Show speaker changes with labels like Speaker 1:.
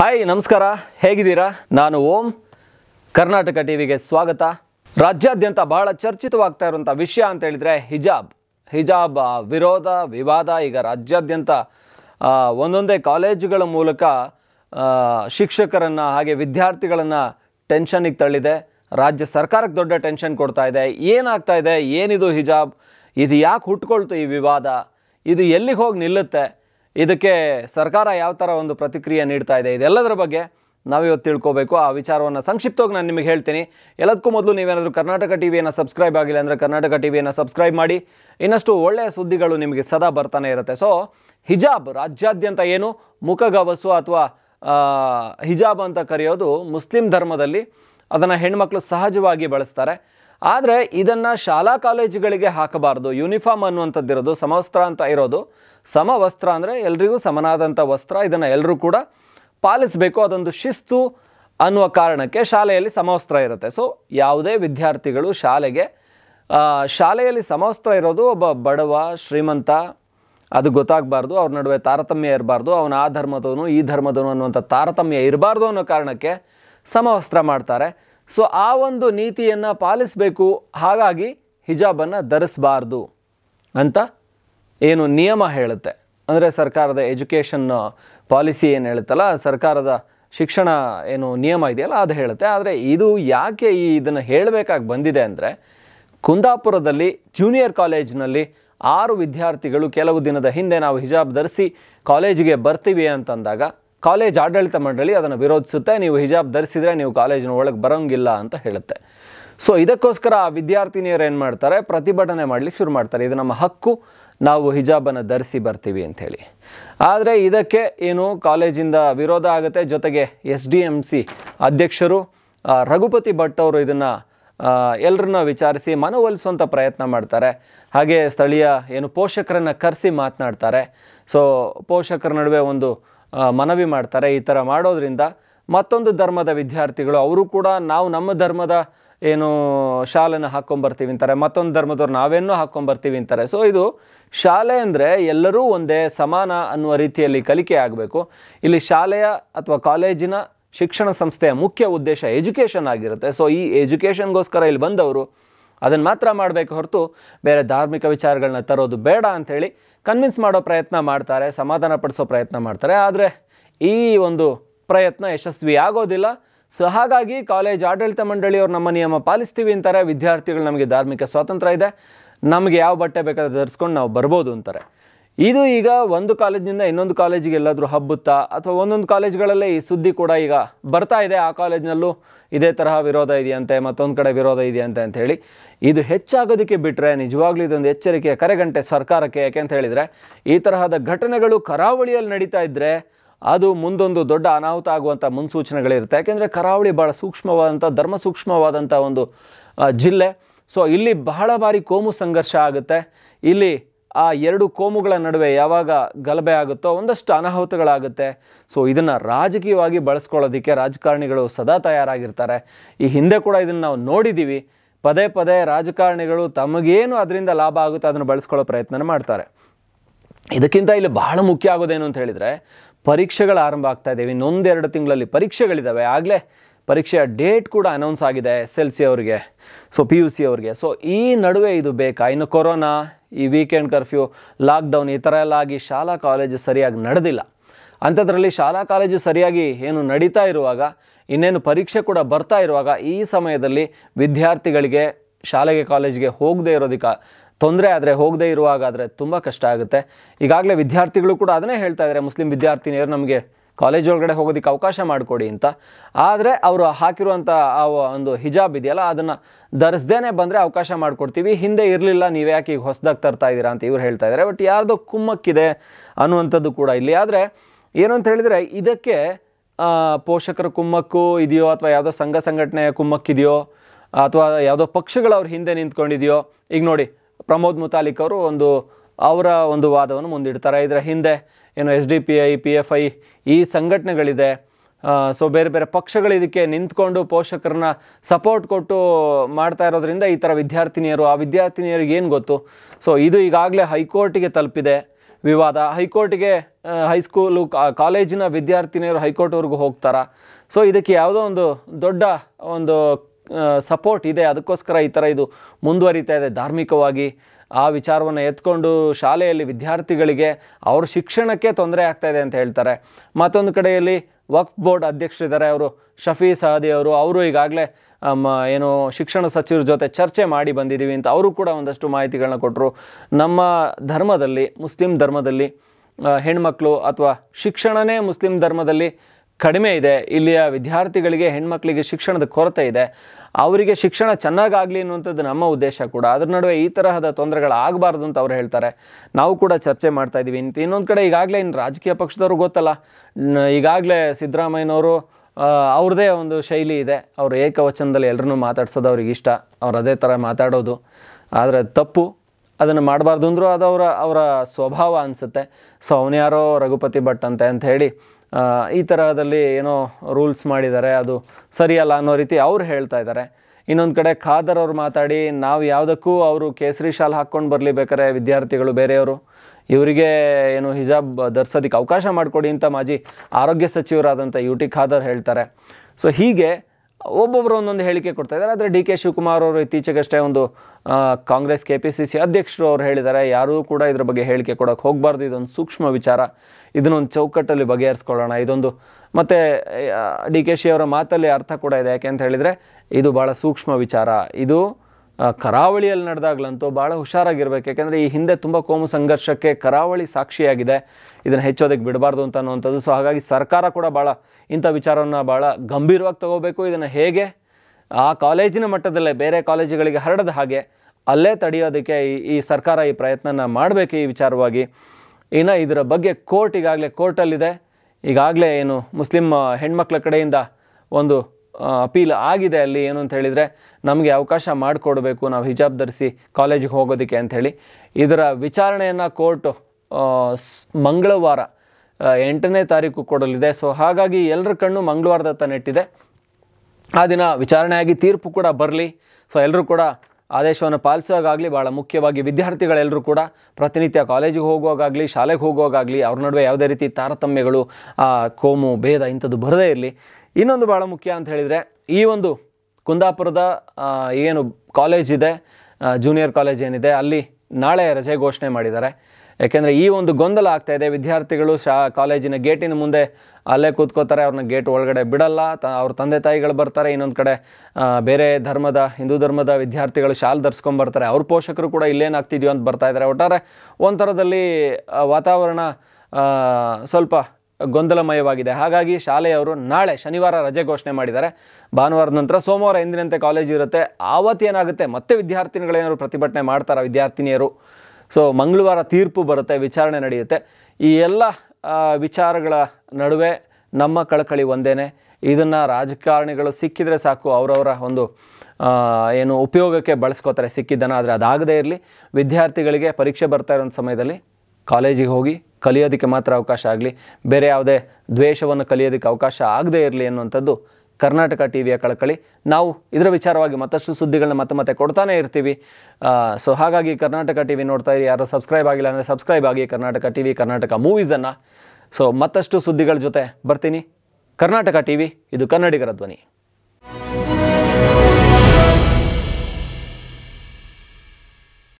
Speaker 1: hi ನಮಸ್ಕಾರ ಹೇಗಿದ್ದೀರಾ ನಾನು ಓಂ ಕರ್ನಾಟಕ ಟಿವಿಗೆ ಸ್ವಾಗತ ರಾಜ್ಯಾದ್ಯಂತ ಬಹಳ ಚರ್ಚಿತವಾಗ್ತಾ ಇರುವಂಥ ವಿಷಯ ಅಂತ ಹೇಳಿದರೆ ಹಿಜಾಬ್ ಹಿಜಾಬ್ ವಿರೋಧ ವಿವಾದ ಈಗ ರಾಜ್ಯಾದ್ಯಂತ ಒಂದೊಂದೇ ಕಾಲೇಜುಗಳ ಮೂಲಕ ಶಿಕ್ಷಕರನ್ನು ಹಾಗೆ ವಿದ್ಯಾರ್ಥಿಗಳನ್ನು ಟೆನ್ಷನಿಗೆ ತಳ್ಳಿದೆ ರಾಜ್ಯ ಸರ್ಕಾರಕ್ಕೆ ದೊಡ್ಡ ಟೆನ್ಷನ್ ಕೊಡ್ತಾ ಇದೆ ಏನಾಗ್ತಾ ಇದೆ ಏನಿದು ಹಿಜಾಬ್ ಇದು ಯಾಕೆ ಹುಟ್ಕೊಳ್ತು ಈ ವಿವಾದ ಇದು ಎಲ್ಲಿಗೆ ಹೋಗಿ ನಿಲ್ಲುತ್ತೆ ಇದಕ್ಕೆ ಸರ್ಕಾರ ಯಾವ ಥರ ಒಂದು ಪ್ರತಿಕ್ರಿಯೆ ನೀಡ್ತಾ ಇದೆ ಇದೆಲ್ಲದರ ಬಗ್ಗೆ ನಾವಿವತ್ತು ತಿಳ್ಕೋಬೇಕು ಆ ವಿಚಾರವನ್ನು ಸಂಕ್ಷಿಪ್ತವಾಗಿ ನಾನು ನಿಮಗೆ ಹೇಳ್ತೀನಿ ಎಲ್ಲದಕ್ಕೂ ಮೊದಲು ನೀವೇನಾದರೂ ಕರ್ನಾಟಕ ಟಿ ವಿಯನ್ನು ಸಬ್ಸ್ಕ್ರೈಬ್ ಆಗಿಲ್ಲ ಅಂದರೆ ಕರ್ನಾಟಕ ಟಿ ವಿಯನ್ನು ಸಬ್ಸ್ಕ್ರೈಬ್ ಮಾಡಿ ಇನ್ನಷ್ಟು ಒಳ್ಳೆಯ ಸುದ್ದಿಗಳು ನಿಮಗೆ ಸದಾ ಬರ್ತಾನೆ ಇರುತ್ತೆ ಸೊ ಹಿಜಾಬ್ ರಾಜ್ಯಾದ್ಯಂತ ಏನು ಮುಖಗವಸು ಅಥವಾ ಹಿಜಾಬ್ ಅಂತ ಕರೆಯೋದು ಮುಸ್ಲಿಂ ಧರ್ಮದಲ್ಲಿ ಅದನ್ನು ಹೆಣ್ಮಕ್ಳು ಸಹಜವಾಗಿ ಬಳಸ್ತಾರೆ ಆದರೆ ಇದನ್ನು ಶಾಲಾ ಕಾಲೇಜುಗಳಿಗೆ ಹಾಕಬಾರ್ದು ಯೂನಿಫಾರ್ಮ್ ಅನ್ನುವಂಥದ್ದಿರೋದು ಸಮವಸ್ತ್ರ ಅಂತ ಇರೋದು ಸಮವಸ್ತ್ರ ಅಂದರೆ ಎಲ್ರಿಗೂ ಸಮನಾದಂಥ ವಸ್ತ್ರ ಇದನ್ನು ಎಲ್ಲರೂ ಕೂಡ ಪಾಲಿಸಬೇಕು ಅದೊಂದು ಶಿಸ್ತು ಅನ್ನುವ ಕಾರಣಕ್ಕೆ ಶಾಲೆಯಲ್ಲಿ ಸಮವಸ್ತ್ರ ಇರುತ್ತೆ ಸೊ ಯಾವುದೇ ವಿದ್ಯಾರ್ಥಿಗಳು ಶಾಲೆಗೆ ಶಾಲೆಯಲ್ಲಿ ಸಮವಸ್ತ್ರ ಇರೋದು ಒಬ್ಬ ಬಡವ ಶ್ರೀಮಂತ ಅದು ಗೊತ್ತಾಗಬಾರ್ದು ಅವ್ರ ನಡುವೆ ತಾರತಮ್ಯ ಇರಬಾರ್ದು ಅವನ ಆ ಧರ್ಮದವನು ಈ ಧರ್ಮದವನು ಅನ್ನುವಂಥ ತಾರತಮ್ಯ ಇರಬಾರ್ದು ಅನ್ನೋ ಕಾರಣಕ್ಕೆ ಸಮವಸ್ತ್ರ ಮಾಡ್ತಾರೆ ಸೊ ಆ ಒಂದು ನೀತಿಯನ್ನು ಪಾಲಿಸಬೇಕು ಹಾಗಾಗಿ ಹಿಜಾಬನ್ನು ಧರಿಸಬಾರ್ದು ಅಂತ ಏನು ನಿಯಮ ಹೇಳುತ್ತೆ ಅಂದರೆ ಸರ್ಕಾರದ ಎಜುಕೇಷನ್ ಪಾಲಿಸಿ ಏನು ಹೇಳುತ್ತಲ್ಲ ಸರ್ಕಾರದ ಶಿಕ್ಷಣ ಏನು ನಿಯಮ ಇದೆಯಲ್ಲ ಅದು ಹೇಳುತ್ತೆ ಆದರೆ ಇದು ಯಾಕೆ ಈ ಇದನ್ನು ಹೇಳಬೇಕಾಗಿ ಬಂದಿದೆ ಅಂದರೆ ಕುಂದಾಪುರದಲ್ಲಿ ಜೂನಿಯರ್ ಕಾಲೇಜಿನಲ್ಲಿ ಆರು ವಿದ್ಯಾರ್ಥಿಗಳು ಕೆಲವು ದಿನದ ಹಿಂದೆ ನಾವು ಹಿಜಾಬ್ ಧರಿಸಿ ಕಾಲೇಜಿಗೆ ಬರ್ತೀವಿ ಅಂತಂದಾಗ ಕಾಲೇಜ್ ಆಡಳಿತ ಮಂಡಳಿ ಅದನ್ನು ವಿರೋಧಿಸುತ್ತೆ ನೀವು ಹಿಜಾಬ್ ಧರಿಸಿದರೆ ನೀವು ಕಾಲೇಜಿನ ಒಳಗೆ ಬರೋಂಗಿಲ್ಲ ಅಂತ ಹೇಳುತ್ತೆ ಸೊ ಇದಕ್ಕೋಸ್ಕರ ಆ ವಿದ್ಯಾರ್ಥಿನಿಯರು ಏನು ಮಾಡ್ತಾರೆ ಪ್ರತಿಭಟನೆ ಮಾಡಲಿಕ್ಕೆ ಶುರು ಮಾಡ್ತಾರೆ ಇದು ನಮ್ಮ ಹಕ್ಕು ನಾವು ಹಿಜಾಬನ್ನು ಧರಿಸಿ ಬರ್ತೀವಿ ಅಂಥೇಳಿ ಆದರೆ ಇದಕ್ಕೆ ಏನು ಕಾಲೇಜಿಂದ ವಿರೋಧ ಆಗುತ್ತೆ ಜೊತೆಗೆ ಎಸ್ ಡಿ ಎಮ್ ಸಿ ಅಧ್ಯಕ್ಷರು ರಘುಪತಿ ಭಟ್ ಅವರು ಇದನ್ನು ಎಲ್ಲರನ್ನ ವಿಚಾರಿಸಿ ಮನವೊಲಿಸುವಂಥ ಪ್ರಯತ್ನ ಮಾಡ್ತಾರೆ ಹಾಗೆ ಸ್ಥಳೀಯ ಏನು ಪೋಷಕರನ್ನು ಕರೆಸಿ ಮಾತನಾಡ್ತಾರೆ ಸೊ ಪೋಷಕರ ನಡುವೆ ಒಂದು ಮನವಿ ಮಾಡ್ತಾರೆ ಈ ಥರ ಮಾಡೋದ್ರಿಂದ ಮತ್ತೊಂದು ಧರ್ಮದ ವಿದ್ಯಾರ್ಥಿಗಳು ಅವರು ಕೂಡ ನಾವು ನಮ್ಮ ಧರ್ಮದ ಏನು ಶಾಲೆನ ಹಾಕ್ಕೊಂಬರ್ತೀವಿ ಅಂತಾರೆ ಮತ್ತೊಂದು ಧರ್ಮದವ್ರು ನಾವೇನೋ ಹಾಕ್ಕೊಂಬರ್ತೀವಿ ಅಂತಾರೆ ಸೊ ಇದು ಶಾಲೆ ಅಂದರೆ ಎಲ್ಲರೂ ಒಂದೇ ಸಮಾನ ಅನ್ನುವ ರೀತಿಯಲ್ಲಿ ಕಲಿಕೆ ಆಗಬೇಕು ಇಲ್ಲಿ ಶಾಲೆಯ ಅಥವಾ ಕಾಲೇಜಿನ ಶಿಕ್ಷಣ ಸಂಸ್ಥೆಯ ಮುಖ್ಯ ಉದ್ದೇಶ ಎಜುಕೇಷನ್ ಆಗಿರುತ್ತೆ ಸೊ ಈ ಎಜುಕೇಷನ್ಗೋಸ್ಕರ ಇಲ್ಲಿ ಬಂದವರು ಅದನ್ನು ಮಾತ್ರ ಮಾಡಬೇಕು ಹೊರತು ಬೇರೆ ಧಾರ್ಮಿಕ ವಿಚಾರಗಳನ್ನ ತರೋದು ಬೇಡ ಅಂಥೇಳಿ ಕನ್ವಿನ್ಸ್ ಮಾಡೋ ಪ್ರಯತ್ನ ಮಾಡ್ತಾರೆ ಸಮಾಧಾನ ಪಡಿಸೋ ಪ್ರಯತ್ನ ಮಾಡ್ತಾರೆ ಆದರೆ ಈ ಒಂದು ಪ್ರಯತ್ನ ಯಶಸ್ವಿ ಆಗೋದಿಲ್ಲ ಸೊ ಹಾಗಾಗಿ ಕಾಲೇಜ್ ಆಡಳಿತ ಮಂಡಳಿಯವರು ನಮ್ಮ ನಿಯಮ ಪಾಲಿಸ್ತೀವಿ ಅಂತಾರೆ ವಿದ್ಯಾರ್ಥಿಗಳು ನಮಗೆ ಧಾರ್ಮಿಕ ಸ್ವಾತಂತ್ರ್ಯ ಇದೆ ನಮಗೆ ಯಾವ ಬಟ್ಟೆ ಬೇಕಾದ್ರೆ ಧರಿಸ್ಕೊಂಡು ನಾವು ಬರ್ಬೋದು ಅಂತಾರೆ ಇದು ಈಗ ಒಂದು ಕಾಲೇಜಿನಿಂದ ಇನ್ನೊಂದು ಕಾಲೇಜಿಗೆ ಎಲ್ಲಾದರೂ ಹಬ್ಬುತ್ತಾ ಅಥವಾ ಒಂದೊಂದು ಕಾಲೇಜ್ಗಳಲ್ಲೇ ಈ ಸುದ್ದಿ ಕೂಡ ಈಗ ಬರ್ತಾ ಇದೆ ಆ ಕಾಲೇಜ್ನಲ್ಲೂ ಇದೇ ತರಹ ವಿರೋಧ ಇದೆಯಂತೆ ಮತ್ತೊಂದು ಕಡೆ ವಿರೋಧ ಇದೆಯಂತೆ ಅಂತ ಹೇಳಿ ಇದು ಹೆಚ್ಚಾಗೋದಕ್ಕೆ ಬಿಟ್ಟರೆ ನಿಜವಾಗ್ಲೂ ಇದೊಂದು ಎಚ್ಚರಿಕೆಯ ಕರೆಗಂಟೆ ಸರ್ಕಾರಕ್ಕೆ ಯಾಕೆ ಅಂತ ಹೇಳಿದರೆ ಈ ತರಹದ ಘಟನೆಗಳು ಕರಾವಳಿಯಲ್ಲಿ ನಡೀತಾ ಇದ್ದರೆ ಅದು ಮುಂದೊಂದು ದೊಡ್ಡ ಅನಾಹುತ ಆಗುವಂಥ ಮುನ್ಸೂಚನೆಗಳಿರುತ್ತೆ ಯಾಕೆಂದರೆ ಕರಾವಳಿ ಭಾಳ ಸೂಕ್ಷ್ಮವಾದಂಥ ಧರ್ಮ ಒಂದು ಜಿಲ್ಲೆ ಸೊ ಇಲ್ಲಿ ಬಹಳ ಬಾರಿ ಕೋಮು ಸಂಘರ್ಷ ಆಗುತ್ತೆ ಇಲ್ಲಿ ಆ ಎರಡು ಕೋಮುಗಳ ನಡುವೆ ಯಾವಾಗ ಗಲಭೆ ಆಗುತ್ತೋ ಒಂದಷ್ಟು ಅನಾಹುತಗಳಾಗುತ್ತೆ ಸೊ ಇದನ್ನು ರಾಜಕೀಯವಾಗಿ ಬಳಸ್ಕೊಳ್ಳೋದಕ್ಕೆ ರಾಜಕಾರಣಿಗಳು ಸದಾ ತಯಾರಾಗಿರ್ತಾರೆ ಈ ಹಿಂದೆ ಕೂಡ ಇದನ್ನು ನಾವು ನೋಡಿದ್ದೀವಿ ಪದೇ ಪದೇ ರಾಜಕಾರಣಿಗಳು ತಮಗೇನು ಅದರಿಂದ ಲಾಭ ಆಗುತ್ತೋ ಅದನ್ನು ಬಳಸ್ಕೊಳ್ಳೋ ಪ್ರಯತ್ನ ಮಾಡ್ತಾರೆ ಇದಕ್ಕಿಂತ ಇಲ್ಲಿ ಬಹಳ ಮುಖ್ಯ ಆಗೋದೇನು ಅಂತ ಹೇಳಿದರೆ ಪರೀಕ್ಷೆಗಳು ಆರಂಭ ಆಗ್ತಾ ಇದ್ದೀವಿ ಇನ್ನೊಂದೆರಡು ತಿಂಗಳಲ್ಲಿ ಪರೀಕ್ಷೆಗಳಿದ್ದಾವೆ ಆಗಲೇ ಪರೀಕ್ಷೆಯ ಡೇಟ್ ಕೂಡ ಅನೌನ್ಸ್ ಆಗಿದೆ ಎಸ್ ಎಲ್ ಸಿ ಅವ್ರಿಗೆ ಸೊ ಪಿ ಯು ಸಿ ಅವ್ರಿಗೆ ಸೊ ಈ ನಡುವೆ ಇದು ಬೇಕಾ ಇನ್ನು ಕೊರೋನಾ ಈ ವೀಕೆಂಡ್ ಕರ್ಫ್ಯೂ ಲಾಕ್ಡೌನ್ ಈ ಥರ ಎಲ್ಲ ಆಗಿ ಶಾಲಾ ಕಾಲೇಜು ಸರಿಯಾಗಿ ನಡೆದಿಲ್ಲ ಅಂಥದ್ರಲ್ಲಿ ಶಾಲಾ ಕಾಲೇಜು ಸರಿಯಾಗಿ ಏನು ನಡೀತಾ ಇರುವಾಗ ಇನ್ನೇನು ಪರೀಕ್ಷೆ ಕೂಡ ಬರ್ತಾ ಇರುವಾಗ ಈ ಸಮಯದಲ್ಲಿ ವಿದ್ಯಾರ್ಥಿಗಳಿಗೆ ಶಾಲೆಗೆ ಕಾಲೇಜಿಗೆ ಹೋಗದೇ ಇರೋದಕ್ಕೆ ತೊಂದರೆ ಆದರೆ ಹೋಗದೇ ಇರುವಾಗಾದರೆ ತುಂಬ ಕಷ್ಟ ಆಗುತ್ತೆ ಈಗಾಗಲೇ ವಿದ್ಯಾರ್ಥಿಗಳು ಕೂಡ ಅದನ್ನೇ ಹೇಳ್ತಾ ಇದ್ದಾರೆ ಮುಸ್ಲಿಂ ವಿದ್ಯಾರ್ಥಿನಿಯರು ನಮಗೆ ಕಾಲೇಜ್ ಒಳಗಡೆ ಹೋಗೋದಕ್ಕೆ ಅವಕಾಶ ಮಾಡಿಕೊಡಿ ಅಂತ ಆದರೆ ಅವರು ಹಾಕಿರುವಂಥ ಆ ಒಂದು ಹಿಜಾಬ್ ಇದೆಯಲ್ಲ ಅದನ್ನು ಧರಿಸ್ದೇನೆ ಬಂದರೆ ಅವಕಾಶ ಮಾಡಿಕೊಡ್ತೀವಿ ಹಿಂದೆ ಇರಲಿಲ್ಲ ನೀವು ಯಾಕೆ ಈಗ ಹೊಸದಾಗಿ ತರ್ತಾ ಇದ್ದೀರಾ ಅಂತ ಇವ್ರು ಹೇಳ್ತಾ ಇದ್ದಾರೆ ಬಟ್ ಯಾರ್ದೋ ಕುಮ್ಮಕ್ಕಿದೆ ಅನ್ನುವಂಥದ್ದು ಕೂಡ ಇಲ್ಲಿ ಆದರೆ ಏನು ಅಂತ ಹೇಳಿದರೆ ಇದಕ್ಕೆ ಪೋಷಕರ ಕುಮ್ಮಕ್ಕು ಇದೆಯೋ ಅಥವಾ ಯಾವುದೋ ಸಂಘ ಸಂಘಟನೆಯ ಕುಮ್ಮಕ್ಕಿದೆಯೋ ಅಥವಾ ಯಾವುದೋ ಪಕ್ಷಗಳು ಅವ್ರ ಹಿಂದೆ ನಿಂತ್ಕೊಂಡಿದೆಯೋ ಈಗ ನೋಡಿ ಪ್ರಮೋದ್ ಮುತಾಲಿಕ್ ಅವರು ಒಂದು ಅವರ ಒಂದು ವಾದವನ್ನು ಮುಂದಿಡ್ತಾರೆ ಇದರ ಹಿಂದೆ ಏನು S D P I P F I ಈ ಸಂಘಟನೆಗಳಿದೆ ಸೊ ಬೇರೆ ಬೇರೆ ಪಕ್ಷಗಳು ಇದಕ್ಕೆ ನಿಂತ್ಕೊಂಡು ಪೋಷಕರನ್ನ ಸಪೋರ್ಟ್ ಕೊಟ್ಟು ಮಾಡ್ತಾ ಇರೋದ್ರಿಂದ ಈ ಥರ ವಿದ್ಯಾರ್ಥಿನಿಯರು ಆ ವಿದ್ಯಾರ್ಥಿನಿಯರಿಗೆ ಏನು ಗೊತ್ತು ಸೊ ಇದು ಈಗಾಗಲೇ ಹೈಕೋರ್ಟಿಗೆ ತಲುಪಿದೆ ವಿವಾದ ಹೈಕೋರ್ಟಿಗೆ ಹೈಸ್ಕೂಲು ಕಾಲೇಜಿನ ವಿದ್ಯಾರ್ಥಿನಿಯರು ಹೈಕೋರ್ಟ್ವರೆಗೂ ಹೋಗ್ತಾರಾ ಸೊ ಇದಕ್ಕೆ ಯಾವುದೋ ಒಂದು ದೊಡ್ಡ ಒಂದು ಸಪೋರ್ಟ್ ಇದೆ ಅದಕ್ಕೋಸ್ಕರ ಈ ಥರ ಇದು ಮುಂದುವರಿತಾ ಇದೆ ಧಾರ್ಮಿಕವಾಗಿ ಆ ವಿಚಾರವನ್ನು ಎತ್ಕೊಂಡು ಶಾಲೆಯಲ್ಲಿ ವಿದ್ಯಾರ್ಥಿಗಳಿಗೆ ಅವ್ರ ಶಿಕ್ಷಣಕ್ಕೆ ತೊಂದರೆ ಆಗ್ತಾಯಿದೆ ಅಂತ ಹೇಳ್ತಾರೆ ಮತ್ತೊಂದು ಕಡೆಯಲ್ಲಿ ವಕ್ಫ್ ಬೋರ್ಡ್ ಅಧ್ಯಕ್ಷರಿದ್ದಾರೆ ಅವರು ಶಫಿ ಸಹದಿ ಅವರು ಅವರು ಈಗಾಗಲೇ ಏನು ಶಿಕ್ಷಣ ಸಚಿವರ ಜೊತೆ ಚರ್ಚೆ ಮಾಡಿ ಬಂದಿದ್ದೀವಿ ಅಂತ ಅವರು ಕೂಡ ಒಂದಷ್ಟು ಮಾಹಿತಿಗಳನ್ನ ಕೊಟ್ಟರು ನಮ್ಮ ಧರ್ಮದಲ್ಲಿ ಮುಸ್ಲಿಂ ಧರ್ಮದಲ್ಲಿ ಹೆಣ್ಮಕ್ಳು ಅಥವಾ ಶಿಕ್ಷಣನೇ ಮುಸ್ಲಿಂ ಧರ್ಮದಲ್ಲಿ ಕಡಿಮೆ ಇದೆ ಇಲ್ಲಿಯ ವಿದ್ಯಾರ್ಥಿಗಳಿಗೆ ಹೆಣ್ಮಕ್ಳಿಗೆ ಶಿಕ್ಷಣದ ಕೊರತೆ ಇದೆ ಅವರಿಗೆ ಶಿಕ್ಷಣ ಚೆನ್ನಾಗಾಗಲಿ ಅನ್ನುವಂಥದ್ದು ನಮ್ಮ ಉದ್ದೇಶ ಕೂಡ ಅದ್ರ ನಡುವೆ ಈ ತರಹದ ತೊಂದರೆಗಳಾಗಬಾರ್ದು ಅಂತ ಅವ್ರು ಹೇಳ್ತಾರೆ ನಾವು ಕೂಡ ಚರ್ಚೆ ಮಾಡ್ತಾ ಇದ್ದೀವಿ ಇಂತ ಇನ್ನೊಂದು ಕಡೆ ಈಗಾಗಲೇ ಇನ್ನು ರಾಜಕೀಯ ಪಕ್ಷದವ್ರು ಗೊತ್ತಲ್ಲ ಈಗಾಗಲೇ ಸಿದ್ದರಾಮಯ್ಯನವರು ಅವ್ರದೇ ಒಂದು ಶೈಲಿ ಇದೆ ಅವರು ಏಕವಚನದಲ್ಲಿ ಎಲ್ಲರೂ ಮಾತಾಡ್ಸೋದು ಅವ್ರಿಗೆ ಇಷ್ಟ ಅವ್ರು ಅದೇ ಥರ ಮಾತಾಡೋದು ಆದರೆ ತಪ್ಪು ಅದನ್ನು ಮಾಡಬಾರ್ದು ಅಂದರೂ ಅದು ಅವರ ಅವರ ಸ್ವಭಾವ ಅನಿಸುತ್ತೆ ಸೊ ಅವನು ಯಾರೋ ರಘುಪತಿ ಭಟ್ ಅಂತೆ ಅಂತ ಹೇಳಿ ಈ ಥರದಲ್ಲಿ ಏನೋ ರೂಲ್ಸ್ ಮಾಡಿದ್ದಾರೆ ಅದು ಸರಿಯಲ್ಲ ಅನ್ನೋ ರೀತಿ ಅವ್ರು ಹೇಳ್ತಾ ಇದ್ದಾರೆ ಇನ್ನೊಂದು ಕಡೆ ಖಾದರ್ ಅವ್ರು ಮಾತಾಡಿ ನಾವು ಯಾವುದಕ್ಕೂ ಅವರು ಕೇಸರಿ ಶಾಲ್ ಹಾಕ್ಕೊಂಡು ಬರಲಿ ಬೇಕಾರೆ ವಿದ್ಯಾರ್ಥಿಗಳು ಬೇರೆಯವರು ಇವರಿಗೆ ಏನು ಹಿಜಾಬ್ ಧರಿಸೋದಕ್ಕೆ ಅವಕಾಶ ಮಾಡಿಕೊಡಿ ಅಂತ ಮಾಜಿ ಆರೋಗ್ಯ ಸಚಿವರಾದಂಥ ಯು ಟಿ ಖಾದರ್ ಹೇಳ್ತಾರೆ ಸೊ ಹೀಗೆ ಒಬ್ಬೊಬ್ಬರು ಒಂದೊಂದು ಹೇಳಿಕೆ ಕೊಡ್ತಾ ಇದ್ದಾರೆ ಆದರೆ ಡಿ ಕೆ ಶಿವಕುಮಾರ್ ಅವರು ಇತ್ತೀಚೆಗಷ್ಟೇ ಒಂದು Congress K P C C ಅಧ್ಯಕ್ಷರು ಅವರು ಹೇಳಿದ್ದಾರೆ ಯಾರೂ ಕೂಡ ಇದ್ರ ಬಗ್ಗೆ ಹೇಳಿಕೆ ಕೊಡೋಕ್ಕೆ ಹೋಗಬಾರ್ದು ಇದೊಂದು ಸೂಕ್ಷ್ಮ ವಿಚಾರ ಇದನ್ನೊಂದು ಚೌಕಟ್ಟಲ್ಲಿ ಬಗೆಹರಿಸ್ಕೊಳ್ಳೋಣ ಇದೊಂದು ಮತ್ತು ಡಿ ಕೆ ಶಿ ಅವರ ಮಾತಲ್ಲಿ ಅರ್ಥ ಕೂಡ ಇದೆ ಯಾಕೆ ಅಂತ ಹೇಳಿದರೆ ಇದು ಭಾಳ ಸೂಕ್ಷ್ಮ ವಿಚಾರ ಇದು ಕರಾವಳಿಯಲ್ಲಿ ನಡೆದಾಗ್ಲಂತೂ ಭಾಳ ಹುಷಾರಾಗಿರ್ಬೇಕು ಯಾಕೆಂದರೆ ಈ ಹಿಂದೆ ತುಂಬ ಕೋಮು ಸಂಘರ್ಷಕ್ಕೆ ಕರಾವಳಿ ಸಾಕ್ಷಿಯಾಗಿದೆ ಇದನ್ನು ಹೆಚ್ಚೋದಕ್ಕೆ ಬಿಡಬಾರ್ದು ಅಂತ ಅನ್ನುವಂಥದ್ದು ಸೊ ಹಾಗಾಗಿ ಸರ್ಕಾರ ಕೂಡ ಭಾಳ ಇಂಥ ವಿಚಾರವನ್ನು ಭಾಳ ಗಂಭೀರವಾಗಿ ತಗೋಬೇಕು ಇದನ್ನು ಹೇಗೆ ಆ ಕಾಲೇಜಿನ ಮಟ್ಟದಲ್ಲೇ ಬೇರೆ ಕಾಲೇಜುಗಳಿಗೆ ಹರಡದ ಹಾಗೆ ಅಲ್ಲೇ ತಡೆಯೋದಕ್ಕೆ ಈ ಈ ಸರ್ಕಾರ ಈ ಪ್ರಯತ್ನನ ಮಾಡಬೇಕು ಈ ವಿಚಾರವಾಗಿ ಇನ್ನು ಇದರ ಬಗ್ಗೆ ಕೋರ್ಟ್ ಈಗಾಗಲೇ ಕೋರ್ಟಲ್ಲಿದೆ ಈಗಾಗಲೇ ಏನು ಮುಸ್ಲಿಂ ಹೆಣ್ಮಕ್ಳ ಕಡೆಯಿಂದ ಒಂದು ಅಪೀಲ್ ಆಗಿದೆ ಅಲ್ಲಿ ಏನು ಅಂತ ಹೇಳಿದರೆ ನಮಗೆ ಅವಕಾಶ ಮಾಡಿಕೊಡಬೇಕು ನಾವು ಹಿಜಾಬ್ ಧರಿಸಿ ಕಾಲೇಜಿಗೆ ಹೋಗೋದಕ್ಕೆ ಅಂಥೇಳಿ ಇದರ ವಿಚಾರಣೆಯನ್ನು ಕೋರ್ಟು ಮಂಗಳವಾರ ಎಂಟನೇ ತಾರೀಕು ಕೊಡಲಿದೆ ಸೊ ಹಾಗಾಗಿ ಎಲ್ಲರ ಕಣ್ಣು ಮಂಗಳವಾರದತ್ತ ನೆಟ್ಟಿದೆ ಆ ದಿನ ವಿಚಾರಣೆಯಾಗಿ ತೀರ್ಪು ಕೂಡ ಬರಲಿ ಸೊ ಎಲ್ಲರೂ ಕೂಡ ಆದೇಶವನ್ನು ಪಾಲಿಸುವಾಗಲಿ ಭಾಳ ಮುಖ್ಯವಾಗಿ ವಿದ್ಯಾರ್ಥಿಗಳೆಲ್ಲರೂ ಕೂಡ ಪ್ರತಿನಿತ್ಯ ಕಾಲೇಜಿಗೆ ಹೋಗುವಾಗಲಿ ಶಾಲೆಗೆ ಹೋಗುವಾಗಲಿ ಅವ್ರ ನಡುವೆ ಯಾವುದೇ ರೀತಿ ತಾರತಮ್ಯಗಳು ಕೋಮು ಭೇದ ಇಂಥದ್ದು ಬರದೇ ಇರಲಿ ಇನ್ನೊಂದು ಭಾಳ ಮುಖ್ಯ ಅಂತ ಹೇಳಿದರೆ ಈ ಒಂದು ಕುಂದಾಪುರದ ಏನು ಕಾಲೇಜ್ ಇದೆ ಜೂನಿಯರ್ ಕಾಲೇಜ್ ಏನಿದೆ ಅಲ್ಲಿ ನಾಳೆ ರಜೆ ಘೋಷಣೆ ಮಾಡಿದ್ದಾರೆ ಯಾಕೆಂದರೆ ಈ ಒಂದು ಗೊಂದಲ ಆಗ್ತಾ ಇದೆ ವಿದ್ಯಾರ್ಥಿಗಳು ಶಾ ಕಾಲೇಜಿನ ಗೇಟಿನ ಮುಂದೆ ಅಲ್ಲೇ ಕೂತ್ಕೋತಾರೆ ಅವ್ರನ್ನ ಗೇಟ್ ಒಳಗಡೆ ಬಿಡಲ್ಲ ತ ಅವ್ರ ತಂದೆ ತಾಯಿಗಳು ಬರ್ತಾರೆ ಇನ್ನೊಂದು ಕಡೆ ಬೇರೆ ಧರ್ಮದ ಹಿಂದೂ ಧರ್ಮದ ವಿದ್ಯಾರ್ಥಿಗಳು ಶಾಲೆ ಧರಿಸ್ಕೊಂಬರ್ತಾರೆ ಅವ್ರ ಪೋಷಕರು ಕೂಡ ಇಲ್ಲೇನಾಗ್ತಿದ್ಯೋ ಅಂತ ಬರ್ತಾ ಇದ್ದಾರೆ ಒಟ್ಟಾರೆ ಒಂಥರದಲ್ಲಿ ವಾತಾವರಣ ಸ್ವಲ್ಪ ಗೊಂದಲಮಯವಾಗಿದೆ ಹಾಗಾಗಿ ಶಾಲೆಯವರು ನಾಳೆ ಶನಿವಾರ ರಜೆ ಘೋಷಣೆ ಮಾಡಿದ್ದಾರೆ ಭಾನುವಾರದ ನಂತರ ಸೋಮವಾರ ಎಂದಿನಂತೆ ಕಾಲೇಜ್ ಇರುತ್ತೆ ಆವತ್ತು ಏನಾಗುತ್ತೆ ಮತ್ತೆ ವಿದ್ಯಾರ್ಥಿನಿಗಳೇನಾದ್ರು ಪ್ರತಿಭಟನೆ ಮಾಡ್ತಾರಾ ವಿದ್ಯಾರ್ಥಿನಿಯರು ಸೊ ಮಂಗಳವಾರ ತೀರ್ಪು ಬರುತ್ತೆ ವಿಚಾರಣೆ ನಡೆಯುತ್ತೆ ಈ ಎಲ್ಲ ವಿಚಾರಗಳ ನಡುವೆ ನಮ್ಮ ಕಳಕಳಿ ಒಂದೇ ಇದನ್ನು ರಾಜಕಾರಣಿಗಳು ಸಿಕ್ಕಿದರೆ ಸಾಕು ಅವರವರ ಒಂದು ಏನು ಉಪಯೋಗಕ್ಕೆ ಬಳಸ್ಕೋತಾರೆ ಸಿಕ್ಕಿದ್ದನ್ನು ಆದರೆ ಅದಾಗದೇ ಇರಲಿ ವಿದ್ಯಾರ್ಥಿಗಳಿಗೆ ಪರೀಕ್ಷೆ ಬರ್ತಾ ಇರೋ ಸಮಯದಲ್ಲಿ ಕಾಲೇಜಿಗೆ ಹೋಗಿ ಕಲಿಯೋದಕ್ಕೆ ಮಾತ್ರ ಅವಕಾಶ ಆಗಲಿ ಬೇರೆ ಯಾವುದೇ ದ್ವೇಷವನ್ನು ಕಲಿಯೋದಕ್ಕೆ ಅವಕಾಶ ಆಗದೇ ಇರಲಿ ಅನ್ನುವಂಥದ್ದು ಕರ್ನಾಟಕ ಟಿ ವಿಯ ಕಳಕಳಿ ನಾವು ಇದರ ವಿಚಾರವಾಗಿ ಮತ್ತಷ್ಟು ಸುದ್ದಿಗಳನ್ನ ಮತ್ತೆ ಮತ್ತೆ ಕೊಡ್ತಾನೆ ಇರ್ತೀವಿ ಸೊ ಹಾಗಾಗಿ ಕರ್ನಾಟಕ ಟಿ ವಿ ನೋಡ್ತಾ ಇರಿ ಯಾರು ಸಬ್ಸ್ಕ್ರೈಬ್ ಆಗಿಲ್ಲ ಅಂದರೆ ಸಬ್ಸ್ಕ್ರೈಬ್ ಆಗಿ ಕರ್ನಾಟಕ ಟಿ ವಿ ಕರ್ನಾಟಕ ಮೂವೀಸನ್ನು ಸೊ ಮತ್ತಷ್ಟು ಸುದ್ದಿಗಳ ಜೊತೆ ಬರ್ತೀನಿ ಕರ್ನಾಟಕ ಟಿ ವಿ ಇದು ಕನ್ನಡಿಗರ ಧ್ವನಿ